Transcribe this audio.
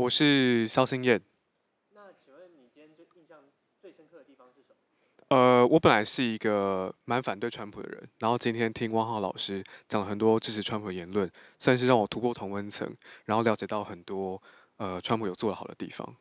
我是肖新燕。那请问你今天最印象最深刻的地方是什么？呃，我本来是一个蛮反对川普的人，然后今天听汪浩老师讲了很多支持川普的言论，算是让我突破同温层，然后了解到很多呃川普有做的好的地方。